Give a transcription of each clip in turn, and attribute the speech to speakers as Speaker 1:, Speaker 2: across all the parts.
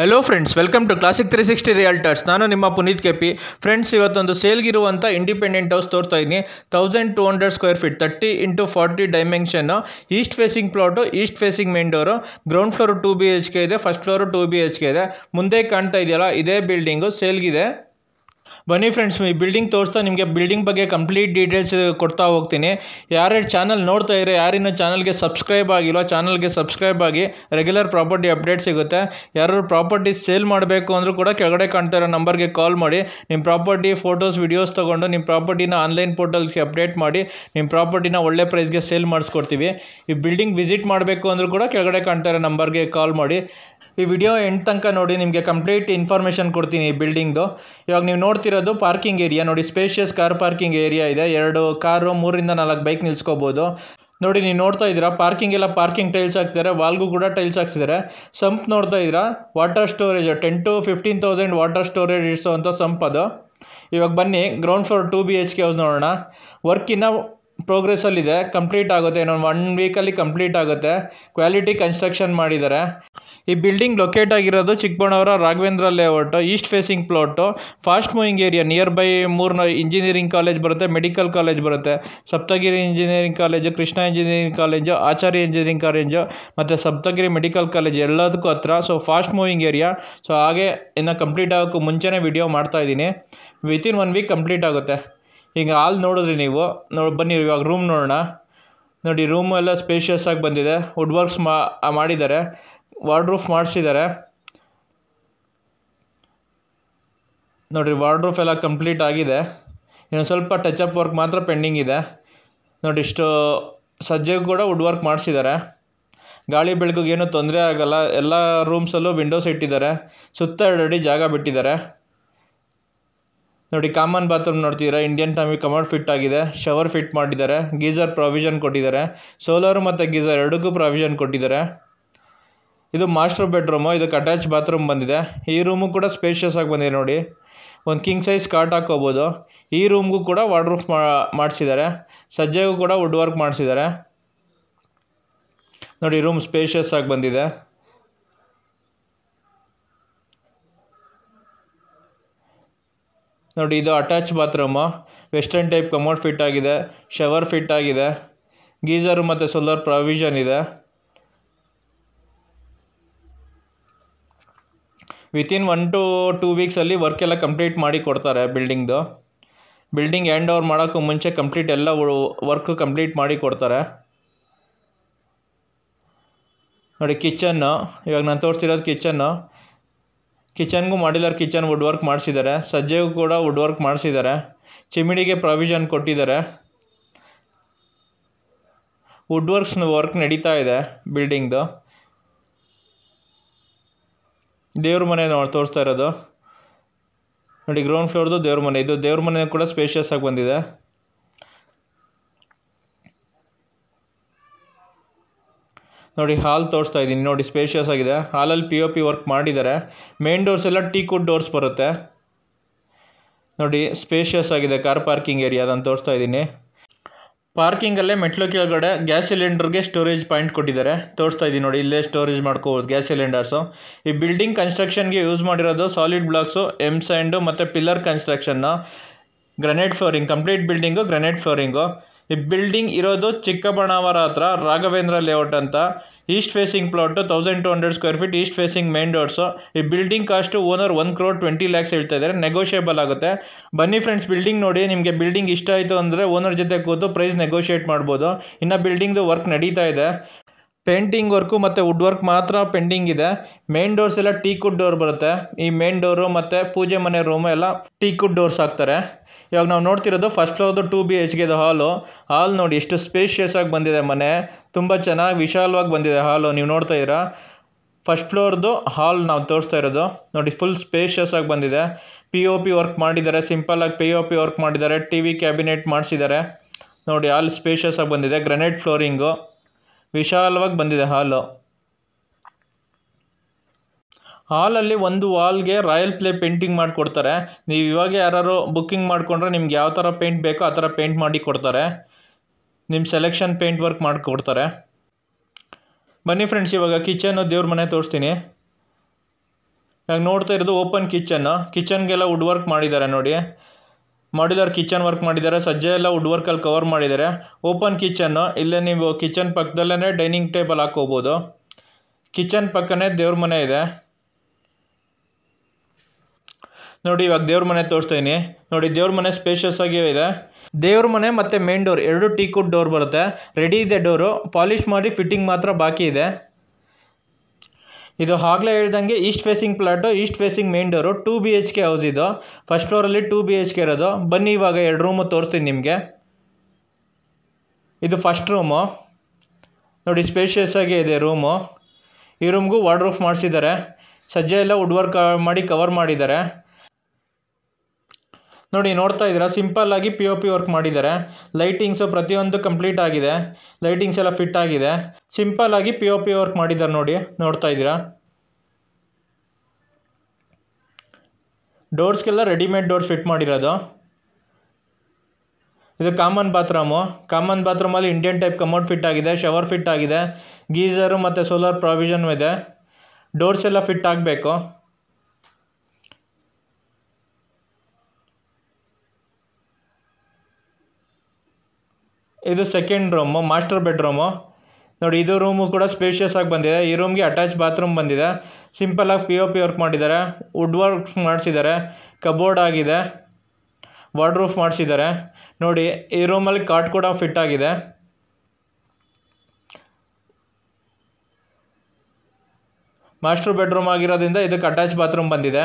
Speaker 1: hello friends welcome to classic three sixty realtors ನಾನು ನಿಮ್ಮ Puneeth KP friends ಇವತ್ತೊಂದು ಸೇಲ್ಗಿರುವಂಥ independent house ತೋರ್ತಾ ಇದ್ದೀನಿ thousand two hundred square feet thirty into forty dimension east facing plot east facing main door ground floor two B H K ಇದೆ first floor two B H K ಇದೆ ಮುಂದೆ ಕಾಣ್ತಾ ಇದೆಯಲ್ಲ ಇದೇ building ಸೇಲ್ಗಿದೆ ಬನ್ನಿ friends ಈ ಬಿಲ್ಡಿಂಗ್ ತೋರಿಸ್ತಾ ನಿಮಗೆ ಬಿಲ್ಡಿಂಗ್ ಬಗ್ಗೆ ಕಂಪ್ಲೀಟ್ ಡೀಟೇಲ್ಸ್ ಕೊಡ್ತಾ ಹೋಗ್ತೀನಿ ಯಾರ್ಯಾರು ಚಾನಲ್ ನೋಡ್ತಾ ಇರೋ ಯಾರಿನ ಚಾನಲ್ಗೆ ಸಬ್ಸ್ಕ್ರೈಬ್ ಆಗಿಲ್ವಾ ಚಾನಲ್ಗೆ ಸಬ್ಸ್ಕ್ರೈಬ್ ಆಗಿ ರೆಗ್ಯುಲರ್ ಪ್ರಾಪರ್ಟಿ ಅಪ್ಡೇಟ್ ಸಿಗುತ್ತೆ ಯಾರು ಪ್ರಾಪರ್ಟಿ ಸೇಲ್ ಮಾಡಬೇಕು ಅಂದರೂ ಕೂಡ ಕೆಳಗಡೆ ಕಾಣ್ತಾ ಇರೋ ನಂಬರ್ಗೆ ಕಾಲ್ ಮಾಡಿ ನಿಮ್ಮ ಪ್ರಾಪರ್ಟಿ ಫೋಟೋಸ್ ವಿಡಿಯೋಸ್ ತೊಗೊಂಡು ನಿಮ್ಮ ಪ್ರಾಪರ್ಟಿನ ಆನ್ಲೈನ್ ಪೋರ್ಟಲ್ಸ್ಗೆ ಅಪ್ಡೇಟ್ ಮಾಡಿ ನಿಮ್ಮ ಪ್ರಾಪರ್ಟಿನ ಒಳ್ಳೆ ಪ್ರೈಸ್ಗೆ ಸೇಲ್ ಮಾಡಿಸ್ಕೊಡ್ತೀವಿ ಈ ಬಿಲ್ಡಿಂಗ್ ವಿಸಿಟ್ ಮಾಡಬೇಕು ಅಂದರೂ ಕೂಡ ಕೆಳಗಡೆ ಕಾಣ್ತಾ ಇರೋ ನಂಬರ್ಗೆ ಕಾಲ್ ಮಾಡಿ ಈ ವಿಡಿಯೋ ಎಂಡ್ ತನಕ ನೋಡಿ ನಿಮಗೆ ಕಂಪ್ಲೀಟ್ ಇನ್ಫಾರ್ಮೇಷನ್ ಕೊಡ್ತೀನಿ ಈ ಬಿಲ್ಡಿಂಗ್ದು ಇವಾಗ ನೀವು ನೋಡ್ತಿರೋದು ಪಾರ್ಕಿಂಗ್ ಏರಿಯಾ ನೋಡಿ ಸ್ಪೇಷಿಯಸ್ ಕಾರ್ ಪಾರ್ಕಿಂಗ್ ಏರಿಯಾ ಇದೆ ಎರಡು ಕಾರು ಮೂರಿಂದ ನಾಲ್ಕು ಬೈಕ್ ನಿಲ್ಸ್ಕೋಬೋದು ನೋಡಿ ನೀವು ನೋಡ್ತಾ ಇದ್ದೀರಾ ಪಾರ್ಕಿಂಗ್ ಎಲ್ಲ ಪಾರ್ಕಿಂಗ್ ಟೈಲ್ಸ್ ಹಾಕ್ತಾರೆ ವಾಲ್ಗೂ ಕೂಡ ಟೈಲ್ಸ್ ಹಾಕ್ಸಿದ್ದಾರೆ ಸಂಪ್ ನೋಡ್ತಾ ಇದ್ದೀರಾ water storage ten to fifteen thousand water storage ಇಡಿಸೋ ಅಂತ ಸಂಪ್ ಅದು ಇವಾಗ ಬನ್ನಿ ground floor two B H K house ನೋಡೋಣ ವರ್ಕಿನ್ನ ಪ್ರೋಗ್ರೆಸಲ್ಲಿದೆ ಕಂಪ್ಲೀಟ್ ಆಗುತ್ತೆ ಇನ್ನೊಂದು ಒನ್ ವೀಕಲ್ಲಿ ಕಂಪ್ಲೀಟ್ ಆಗುತ್ತೆ ಕ್ವಾಲಿಟಿ ಕನ್ಸ್ಟ್ರಕ್ಷನ್ ಮಾಡಿದ್ದಾರೆ ಈ ಬಿಲ್ಡಿಂಗ್ ಲೊಕೇಟ್ ಆಗಿರೋದು Chikkaballapura Raghavendra layout east facing plot fast moving area near by ಮೂರ್ನ ಇಂಜಿನಿಯರಿಂಗ್ ಕಾಲೇಜ್ ಬರುತ್ತೆ ಮೆಡಿಕಲ್ ಕಾಲೇಜ್ ಬರುತ್ತೆ Saptagiri engineering college Krishna engineering college Acharya engineering college ಮತ್ತು ಸಪ್ತಗಿರಿ ಮೆಡಿಕಲ್ ಕಾಲೇಜ್ ಎಲ್ಲದಕ್ಕೂ ಹತ್ರ so fast moving area so ಹಾಗೆ ಇನ್ನು ಕಂಪ್ಲೀಟ್ ಆಗೋಕ್ಕೂ ಮುಂಚೆನೇ ವಿಡಿಯೋ ಮಾಡ್ತಾಯಿದ್ದೀನಿ ವಿತಿನ್ ಒನ್ ವೀಕ್ ಕಂಪ್ಲೀಟ್ ಆಗುತ್ತೆ ಹಿಂಗೆ ಹಾಲ್ ನೋಡಿದ್ರಿ ನೀವು ನೋಡಿ ಬನ್ನಿ ಇವಾಗ ರೂಮ್ ನೋಡೋಣ ನೋಡಿ ರೂಮು ಎಲ್ಲ ಸ್ಪೇಷಿಯಸ್ ಆಗಿ ಬಂದಿದೆ ವುಡ್ ವರ್ಕ್ಸ್ ಮಾ ಮಾಡಿದ್ದಾರೆ ವಾರ್ಡ್ರೂಫ್ ಮಾಡಿಸಿದ್ದಾರೆ ನೋಡಿರಿ ವಾರ್ಡ್ರೂಫ್ ಎಲ್ಲ ಕಂಪ್ಲೀಟ್ ಆಗಿದೆ ಇನ್ನು ಸ್ವಲ್ಪ ಟಚ್ ಅಪ್ ವರ್ಕ್ ಮಾತ್ರ ಪೆಂಡಿಂಗ್ ಇದೆ ನೋಡಿ ಇಷ್ಟು ಸಜ್ಜೆಗೂ ಕೂಡ ವುಡ್ ವರ್ಕ್ ಮಾಡಿಸಿದ್ದಾರೆ ಗಾಳಿ ಬೆಳಕಿಗೆ ತೊಂದರೆ ಆಗೋಲ್ಲ ಎಲ್ಲ ರೂಮ್ಸಲ್ಲೂ ವಿಂಡೋಸ್ ಇಟ್ಟಿದ್ದಾರೆ ಸುತ್ತ ಅಡಿ ಜಾಗ ಬಿಟ್ಟಿದ್ದಾರೆ ನೋಡಿ ಕಾಮನ್ ಬಾತ್ರೂಮ್ ನೋಡ್ತಿದ್ದೀರಾ ಇಂಡಿಯನ್ ಟೈಮಿಗೆ ಕಮರ್ ಫಿಟ್ ಆಗಿದೆ ಶವರ್ ಫಿಟ್ ಮಾಡಿದ್ದಾರೆ ಗೀಸರ್ ಪ್ರಾವಿಷನ್ ಕೊಟ್ಟಿದ್ದಾರೆ ಸೋಲಾರು ಮತ್ತು ಗೀಸರ್ ಎರಡಕ್ಕೂ ಪ್ರಾವಿಷನ್ ಕೊಟ್ಟಿದ್ದಾರೆ ಇದು ಮಾಸ್ಟರ್ ಬೆಡ್ರೂಮು ಇದಕ್ಕೆ ಅಟ್ಯಾಚ್ ಬಾತ್ರೂಮ್ ಬಂದಿದೆ ಈ ರೂಮು ಕೂಡ ಸ್ಪೇಷಿಯಸ್ ಆಗಿ ಬಂದಿದೆ ನೋಡಿ ಒಂದು ಕಿಂಗ್ ಸೈಜ್ ಕಾಟ್ ಹಾಕ್ಕೋಬೋದು ಈ ರೂಮ್ಗೂ ಕೂಡ ವಾರ್ಡ್ರೂಫ್ ಮಾಡಿಸಿದ್ದಾರೆ ಸಜ್ಜೆಗೂ ಕೂಡ ವುಡ್ ವರ್ಕ್ ಮಾಡಿಸಿದ್ದಾರೆ ನೋಡಿ ರೂಮ್ ಸ್ಪೇಷಿಯಸ್ ಆಗಿ ಬಂದಿದೆ ನೋಡಿ ಇದು attach bathroom western type commode fit ಆಗಿದೆ ಶವರ್ ಫಿಟ್ ಆಗಿದೆ ಗೀಝರು ಮತ್ತು ಸೋಲಾರ್ ಪ್ರಾವಿಷನ್ ಇದೆ ವಿತಿನ್ ಒನ್ ಟು ಟೂ ವೀಕ್ಸಲ್ಲಿ ವರ್ಕೆಲ್ಲ ಕಂಪ್ಲೀಟ್ ಮಾಡಿ ಕೊಡ್ತಾರೆ ಬಿಲ್ಡಿಂಗ್ದು ಬಿಲ್ಡಿಂಗ್ ಎಂಡ್ ಓವರ್ ಮಾಡೋಕ್ಕೂ ಮುಂಚೆ ಕಂಪ್ಲೀಟ್ ಎಲ್ಲ ವರ್ಕ್ ಕಂಪ್ಲೀಟ್ ಮಾಡಿ ಕೊಡ್ತಾರೆ ನೋಡಿ ಕಿಚನ್ನು ಇವಾಗ ನಾನು ತೋರಿಸ್ತಿರೋದು ಕಿಚನ್ನು ಕಿಚನ್ಗೂ ಮಾಡಿಲ್ಲರ್ ಕಿಚನ್ ವುಡ್ ವರ್ಕ್ ಮಾಡಿಸಿದ್ದಾರೆ ಸಜ್ಜೆಗೂ ಕೂಡ ವುಡ್ ವರ್ಕ್ ಮಾಡಿಸಿದ್ದಾರೆ ಚಿಮಿಡಿಗೆ ಪ್ರಾವಿಷನ್ ಕೊಟ್ಟಿದ್ದಾರೆ ವುಡ್ ವರ್ಕ್ಸ್ನ ವರ್ಕ್ ನಡೀತಾ ಇದೆ ಬಿಲ್ಡಿಂಗ್ದು ದೇವ್ರ ಮನೆ ನೋಡಿ ತೋರಿಸ್ತಾ ಇರೋದು ನೋಡಿ ಗ್ರೌಂಡ್ ಫ್ಲೋರ್ದು ದೇವ್ರ ಮನೆ ಇದು ದೇವ್ರ ಮನೆ ಕೂಡ ಸ್ಪೇಷಿಯಸ್ ಆಗಿ ಬಂದಿದೆ ನೋಡಿ ಹಾಲ್ ತೋರಿಸ್ತಾ ಇದ್ದೀನಿ ನೋಡಿ ಸ್ಪೇಷಿಯಸ್ ಆಗಿದೆ ಹಾಲಲ್ಲಿ ಪಿ ಒ ಪಿ ವರ್ಕ್ ಮಾಡಿದ್ದಾರೆ ಮೇನ್ ಡೋರ್ಸ್ ಎಲ್ಲ ಟೀ ಕುಡ್ ಡೋರ್ಸ್ ಬರುತ್ತೆ ನೋಡಿ ಸ್ಪೇಷಿಯಸ್ ಆಗಿದೆ ಕಾರ್ ಪಾರ್ಕಿಂಗ್ ಏರಿಯಾ ಅದನ್ನು ತೋರಿಸ್ತಾ ಇದ್ದೀನಿ ಪಾರ್ಕಿಂಗಲ್ಲೇ ಮೆಟ್ಲು ಕೆಳಗಡೆ ಗ್ಯಾಸ್ ಸಿಲಿಂಡರ್ಗೆ ಸ್ಟೋರೇಜ್ ಪಾಯಿಂಟ್ ಕೊಟ್ಟಿದ್ದಾರೆ ತೋರಿಸ್ತಾ ಇದ್ದೀನಿ ನೋಡಿ ಇಲ್ಲೇ ಸ್ಟೋರೇಜ್ ಮಾಡ್ಕೋಬೋದು ಗ್ಯಾಸ್ ಸಿಲಿಂಡರ್ಸು ಈ ಬಿಲ್ಡಿಂಗ್ ಕನ್ಸ್ಟ್ರಕ್ಷನ್ಗೆ ಯೂಸ್ ಮಾಡಿರೋದು ಸಾಲಿಡ್ ಬ್ಲಾಕ್ಸು ಎಮ್ ಸ್ಯಾಂಡು ಮತ್ತು pillar construction granite flooring complete building granite flooring ಈ ಬಿಲ್ಡಿಂಗ್ ಇರೋದು ಚಿಕ್ಕಬಣಾವರ ಹತ್ರ ರಾಘವೇಂದ್ರ ಲೇಔಟ್ ಅಂತ east facing plot thousand two hundred square feet east facing main doors ಈ building cost owner one crore twenty lakhs ಹೇಳ್ತಾ ಇದ್ದಾರೆ negotiable ಆಗುತ್ತೆ ಬನ್ನಿ ಫ್ರೆಂಡ್ಸ್ ಬಿಲ್ಡಿಂಗ್ ನೋಡಿ ನಿಮಗೆ ಬಿಲ್ಡಿಂಗ್ ಇಷ್ಟ ಆಯಿತು ಅಂದರೆ ಓನರ್ ಜೊತೆ ಕೂತು ಪ್ರೈಸ್ ನೆಗೋಷಿಯೇಟ್ ಮಾಡ್ಬೋದು ಇನ್ನು ಬಿಲ್ಡಿಂಗ್ದು ವರ್ಕ್ ನಡೀತಾ ಇದೆ ಪೇಂಟಿಂಗ್ ವರ್ಕು ಮತ್ತು ವುಡ್ ವರ್ಕ್ ಮಾತ್ರ ಪೆಂಡಿಂಗ್ ಇದೆ ಮೇನ್ ಡೋರ್ಸ್ ಎಲ್ಲ ಟೀ ಕುಡ್ ಡೋರ್ ಬರುತ್ತೆ ಈ ಮೇನ್ ಡೋರು ಮತ್ತು ಪೂಜೆ ಮನೆ ರೂಮು ಎಲ್ಲ ಕುಡ್ ಡೋರ್ಸ್ ಹಾಕ್ತಾರೆ ಇವಾಗ ನಾವು ನೋಡ್ತಿರೋದು ಫಸ್ಟ್ ಫ್ಲೋರ್ದು ಟು ಬಿ ಎಚ್ ಗೆದು ಹಾಲು ಹಾಲ್ ನೋಡಿ ಎಷ್ಟು ಸ್ಪೇಷಿಯಸ್ ಆಗಿ ಬಂದಿದೆ ಮನೆ ತುಂಬ ಚೆನ್ನಾಗಿ ವಿಶಾಲವಾಗಿ ಬಂದಿದೆ ಹಾಲು ನೀವು ನೋಡ್ತಾ ಇದ್ದೀರಾ ಫಸ್ಟ್ ಫ್ಲೋರ್ದು ಹಾಲ್ ನಾವು ತೋರಿಸ್ತಾ ಇರೋದು ನೋಡಿ ಫುಲ್ ಸ್ಪೇಷಿಯಸ್ ಆಗಿ ಬಂದಿದೆ ಪಿ ಓ ಪಿ ವರ್ಕ್ ಮಾಡಿದ್ದಾರೆ ಸಿಂಪಲಾಗಿ ಪಿ ಒ ಪಿ ವರ್ಕ್ ಮಾಡಿದ್ದಾರೆ ಟಿ ವಿ ಕ್ಯಾಬಿನೆಟ್ ಮಾಡಿಸಿದ್ದಾರೆ ನೋಡಿ ಹಾಲ್ ಸ್ಪೇಷಿಯಸ್ ಆಗಿ ಬಂದಿದೆ ಗ್ರನೇಟ್ ಫ್ಲೋರಿಂಗು ವಿಶಾಲವಾಗಿ ಬಂದಿದೆ ಹಾಲು ಹಾಲಲ್ಲಿ ಒಂದು ವಾಲ್ಗೆ ರಾಯಲ್ ಪ್ಲೇ ಪೇಂಟಿಂಗ್ ಮಾಡಿಕೊಡ್ತಾರೆ ನೀವು ಇವಾಗ ಯಾರು ಬುಕ್ಕಿಂಗ್ ಮಾಡಿಕೊಂಡ್ರೆ ನಿಮ್ಗೆ ಯಾವ ಥರ ಪೇಂಟ್ ಬೇಕೋ ಆ ಥರ ಪೇಂಟ್ ಮಾಡಿ ಕೊಡ್ತಾರೆ ನಿಮ್ಮ ಸೆಲೆಕ್ಷನ್ ಪೇಂಟ್ ವರ್ಕ್ ಮಾಡಿಕೊಡ್ತಾರೆ ಬನ್ನಿ ಫ್ರೆಂಡ್ಸ್ ಇವಾಗ ಕಿಚನ್ನು ದೇವ್ರ ಮನೆ ತೋರಿಸ್ತೀನಿ ಇವಾಗ ನೋಡ್ತಾ ಇರೋದು ಓಪನ್ ಕಿಚನ್ನು ಕಿಚನ್ಗೆಲ್ಲ ವುಡ್ ವರ್ಕ್ ಮಾಡಿದ್ದಾರೆ ನೋಡಿ ಮಾಡ್ಯುಲರ್ ಕಿಚನ್ ವರ್ಕ್ ಮಾಡಿದ್ದಾರೆ ಸಜ್ಜೆ ಎಲ್ಲ ವುಡ್ ವರ್ಕಲ್ಲಿ ಕವರ್ ಮಾಡಿದ್ದಾರೆ ಓಪನ್ ಕಿಚನ್ನು ಇಲ್ಲೇ ನೀವು ಕಿಚನ್ ಪಕ್ಕದಲ್ಲೇ ಡೈನಿಂಗ್ ಟೇಬಲ್ ಹಾಕೋಬೋದು ಕಿಚನ್ ಪಕ್ಕನೇ ದೇವ್ರ ಮನೆ ಇದೆ ನೋಡಿ ಇವಾಗ ದೇವ್ರ ಮನೆ ತೋರಿಸ್ತಾ ನೋಡಿ ದೇವ್ರ ಮನೆ ಸ್ಪೇಷಿಯಸ್ ಆಗಿ ಇದೆ ದೇವ್ರ ಮನೆ ಮತ್ತೆ ಮೇನ್ ಡೋರ್ ಎರಡು ಟೀಕುಡ್ ಡೋರ್ ಬರುತ್ತೆ ರೆಡಿ ಇದೆ ಡೋರು ಪಾಲಿಶ್ ಮಾಡಿ ಫಿಟ್ಟಿಂಗ್ ಮಾತ್ರ ಬಾಕಿ ಇದೆ ಇದು ಆಗ್ಲೇ ಹೇಳ್ದಂಗೆ east facing plot east facing main door two B H K house ಇದು ಫಸ್ಟ್ ಫ್ಲೋರಲ್ಲಿ ಟೂ ಬಿ ಎಚ್ ಕೆ ಇರೋದು ಬನ್ನಿ ಇವಾಗ ಎರಡು ರೂಮು ತೋರಿಸ್ತೀನಿ ನಿಮಗೆ ಇದು ಫಸ್ಟ್ ರೂಮು ನೋಡಿ ಸ್ಪೇಷಿಯಸ್ ಆಗಿ ಇದೆ ರೂಮು ಈ ರೂಮ್ಗೂ ವಾರ್ಡ್ರೂಫ್ ಮಾಡಿಸಿದ್ದಾರೆ ಸಜ್ಜೆ ಎಲ್ಲ ವುಡ್ ವರ್ಕ್ ಮಾಡಿ ಕವರ್ ಮಾಡಿದ್ದಾರೆ ನೋಡಿ ನೋಡ್ತಾ ಇದ್ದೀರಾ ಸಿಂಪಲ್ಲಾಗಿ ಪಿ ಒ ಪಿ ವರ್ಕ್ ಮಾಡಿದ್ದಾರೆ ಲೈಟಿಂಗ್ಸು ಪ್ರತಿಯೊಂದು ಕಂಪ್ಲೀಟ್ ಆಗಿದೆ ಲೈಟಿಂಗ್ಸ್ ಎಲ್ಲ ಫಿಟ್ ಆಗಿದೆ ಸಿಂಪಲ್ಲಾಗಿ ಪಿ ಒ ಪಿ ವರ್ಕ್ ಮಾಡಿದ್ದಾರೆ ನೋಡಿ ನೋಡ್ತಾ ಇದ್ದೀರಾ ಡೋರ್ಸ್ಗೆಲ್ಲ ರೆಡಿಮೇಡ್ ಡೋರ್ಸ್ ಫಿಟ್ ಮಾಡಿರೋದು ಇದು ಕಾಮನ್ ಬಾತ್ರೂಮು ಕಾಮನ್ ಬಾತ್ರೂಮಲ್ಲಿ ಇಂಡಿಯನ್ ಟೈಪ್ ಕಮೋಡ್ ಫಿಟ್ ಆಗಿದೆ ಶವರ್ ಫಿಟ್ ಆಗಿದೆ ಗೀಝರು ಮತ್ತು ಸೋಲಾರ್ ಪ್ರಾವಿಷನ್ ಇದೆ ಡೋರ್ಸ್ ಎಲ್ಲ ಫಿಟ್ ಆಗಬೇಕು ಇದು ಸೆಕೆಂಡ್ ರೂಮು ಮಾಸ್ಟರ್ ಬೆಡ್ರೂಮು ನೋಡಿ ಇದು ರೂಮು ಕೂಡ ಸ್ಪೇಷಿಯಸ್ ಆಗಿ ಬಂದಿದೆ ಈ ರೂಮ್ಗೆ ಅಟ್ಯಾಚ್ ಬಾತ್ರೂಮ್ ಬಂದಿದೆ ಸಿಂಪಲಾಗಿ ಪಿ ಓ ಪಿ ವರ್ಕ್ ಮಾಡಿದ್ದಾರೆ ವುಡ್ ವರ್ಕ್ ಮಾಡಿಸಿದ್ದಾರೆ ಕಬೋರ್ಡ್ ಆಗಿದೆ ವಾರ್ಡ್ ರೂಫ್ ಮಾಡಿಸಿದ್ದಾರೆ ನೋಡಿ ಈ ರೂಮಲ್ಲಿ ಕಾಟ್ ಕೂಡ ಫಿಟ್ ಆಗಿದೆ ಮಾಸ್ಟರ್ ಬೆಡ್ರೂಮ್ ಆಗಿರೋದ್ರಿಂದ ಇದಕ್ಕೆ ಅಟ್ಯಾಚ್ ಬಾತ್ರೂಮ್ ಬಂದಿದೆ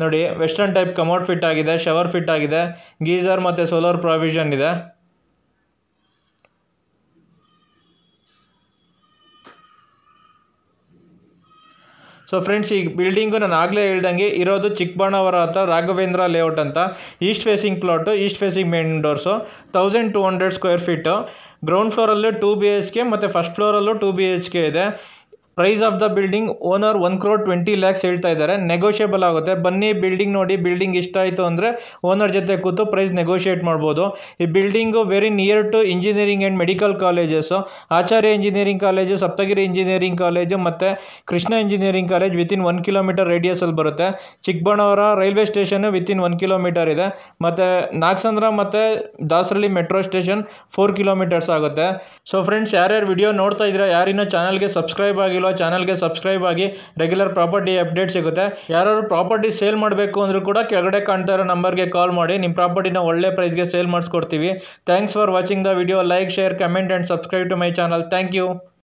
Speaker 1: ನೋಡಿ ವೆಸ್ಟರ್ನ್ ಟೈಪ್ ಕಮೋಡ್ ಫಿಟ್ ಆಗಿದೆ ಶವರ್ ಫಿಟ್ ಆಗಿದೆ ಗೀಝರ್ ಮತ್ತು ಸೋಲಾರ್ ಪ್ರಾವಿಷನ್ ಇದೆ ಸೊ ಫ್ರೆಂಡ್ಸ್ ಈ ಬಿಲ್ಡಿಂಗು ನಾನು ಆಗಲೇ ಹೇಳ್ದಂಗೆ ಇರೋದು ಚಿಕ್ಕಬಣ್ಣವರ ಹತ್ರ ರಾಘವೇಂದ್ರ ಲೇಔಟ್ ಅಂತ east facing plot east facing main doors thousand two hundred square feet ground ಫ್ಲೋರಲ್ಲೂ ಟೂ ಬಿ ಎಚ್ ಕೆ ಮತ್ತು ಫಸ್ಟ್ ಫ್ಲೋರಲ್ಲೂ ಟೂ ಬಿ ಎಚ್ ಕೆ ಇದೆ price of the building owner one crore twenty lakhs ಹೇಳ್ತಾ ಇದ್ದಾರೆ ನೆಗೋಷಿಯೇಬಲ್ ಆಗುತ್ತೆ ಬನ್ನಿ building ನೋಡಿ building ಇಷ್ಟ ಆಯಿತು ಅಂದರೆ ಓನರ್ ಜೊತೆ ಕೂತು ಪ್ರೈಸ್ ನೆಗೋಷಿಯೇಟ್ ಮಾಡ್ಬೋದು ಈ building very near to engineering and medical colleges Acharya engineering college Saptagiri engineering college ಮತ್ತು Krishna engineering college within one kilometer ರೇಡಿಯಸಲ್ಲಿ ಬರುತ್ತೆ Chikkabanavara railway station within one kilometer ಇದೆ ಮತ್ತು ನಾಗಸಂದ್ರ ಮತ್ತು Dasarahalli metro station four kilometers ಆಗುತ್ತೆ ಸೊ ಫ್ರೆಂಡ್ಸ್ ಯಾರ್ಯಾರು ವಿಡಿಯೋ ನೋಡ್ತಾ ಇದ್ದೀರಾ ಯಾರಿನ ಚಾನಲ್ಗೆ ಸಬ್ಸ್ಕ್ರೈಬ್ ಆಗಿಲ್ಲ ಚಾನಲ್ಗೆ ಸಬ್ಸ್ಕ್ರೈಬ್ ಆಗಿ ರೆಗ್ಯುಲರ್ ಪ್ರಾಪರ್ಟಿ ಅಪ್ಡೇಟ್ ಸಿಗುತ್ತೆ ಯಾರು ಪ್ರಾಪರ್ಟಿ ಸೇಲ್ ಮಾಡಬೇಕು ಅಂದರೂ ಕೂಡ ಕೆಳಗಡೆ ಕಾಣ್ತಾ ಇರೋ ನಂಬರ್ಗೆ ಕಾಲ್ ಮಾಡಿ ನಿಮ್ಮ ಪ್ರಾಪರ್ಟಿನ ಒಳ್ಳೆ ಪ್ರೈಸ್ಗೆ ಸೇಲ್ ಮಾಡಿಸ್ಕೊಡ್ತೀವಿ thanks for watching the video like share comment and subscribe to my channel thank you